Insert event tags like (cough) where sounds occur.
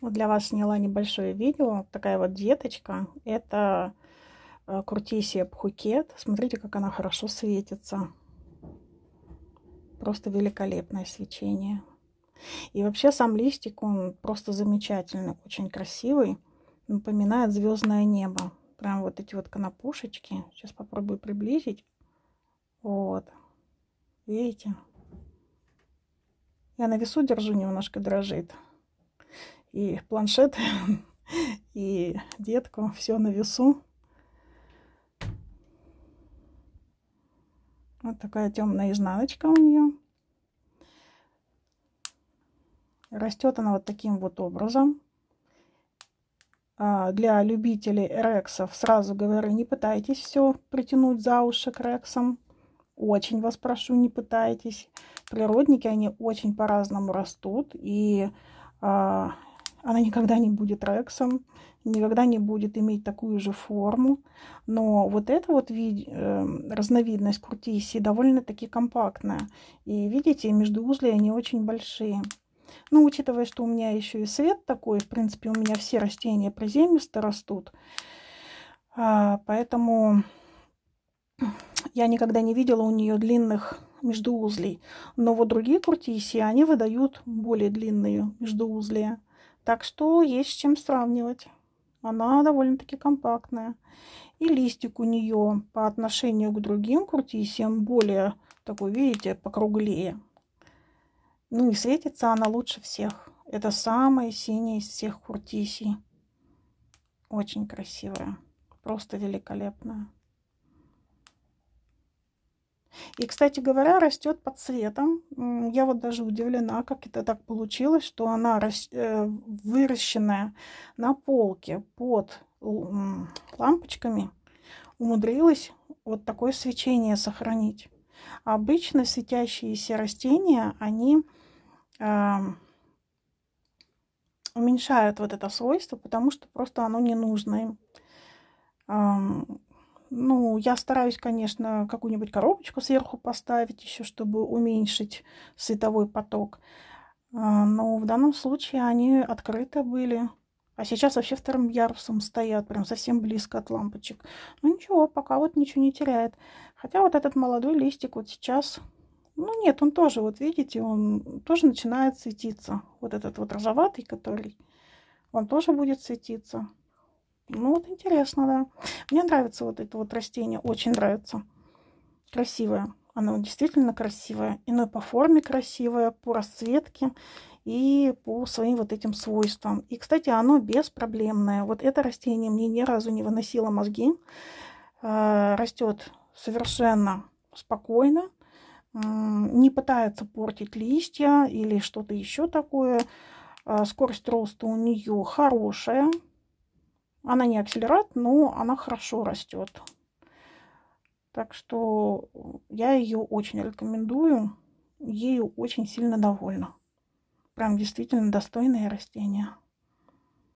Вот для вас сняла небольшое видео. такая вот деточка. Это э, куртисия пхукет. Смотрите, как она хорошо светится. Просто великолепное свечение. И вообще сам листик, он просто замечательный, очень красивый. Напоминает звездное небо. Прям вот эти вот конопушечки. Сейчас попробую приблизить. Вот. Видите? Я на весу держу, немножко дрожит и планшет, (laughs) и детку, все на весу. Вот такая темная изнаночка у нее. Растет она вот таким вот образом. А, для любителей рексов сразу говорю, не пытайтесь все притянуть за уши к рексам. Очень вас прошу, не пытайтесь. Природники, они очень по-разному растут. И а, она никогда не будет рексом, никогда не будет иметь такую же форму. Но вот эта вот вид... Эм, разновидность крутисии довольно-таки компактная. И видите, междуузлия они очень большие. Ну, учитывая, что у меня еще и свет такой, в принципе, у меня все растения приземисто растут, а, поэтому я никогда не видела у нее длинных междуузлей. Но вот другие куртисии, они выдают более длинные междуузлия. Так что есть с чем сравнивать. Она довольно-таки компактная. И листик у нее по отношению к другим куртисиям более такой, видите, покруглее. Ну и светится она лучше всех. Это самая синяя из всех куртисий. Очень красивая. Просто великолепная. И, кстати говоря, растет под цветом. Я вот даже удивлена, как это так получилось, что она э, выращенная на полке под лампочками умудрилась вот такое свечение сохранить. Обычно светящиеся растения, они уменьшают вот это свойство, потому что просто оно не нужно им. Ну, я стараюсь, конечно, какую-нибудь коробочку сверху поставить еще, чтобы уменьшить световой поток. А, но в данном случае они открыты были. А сейчас вообще вторым ярусом стоят, прям совсем близко от лампочек. Ну ничего, пока вот ничего не теряет. Хотя вот этот молодой листик вот сейчас... Ну нет, он тоже, вот видите, он тоже начинает светиться. Вот этот вот розоватый, который, он тоже будет светиться. Ну, вот интересно, да. Мне нравится вот это вот растение, очень нравится. Красивое. Оно действительно красивое. Иной по форме красивое, по расцветке и по своим вот этим свойствам. И, кстати, оно беспроблемное. Вот это растение мне ни разу не выносило мозги. Э, Растет совершенно спокойно. Не пытается портить листья или что-то еще такое. Э, скорость роста у нее хорошая. Она не акселерат, но она хорошо растет. Так что я ее очень рекомендую. Ею очень сильно довольна. Прям действительно достойное растение.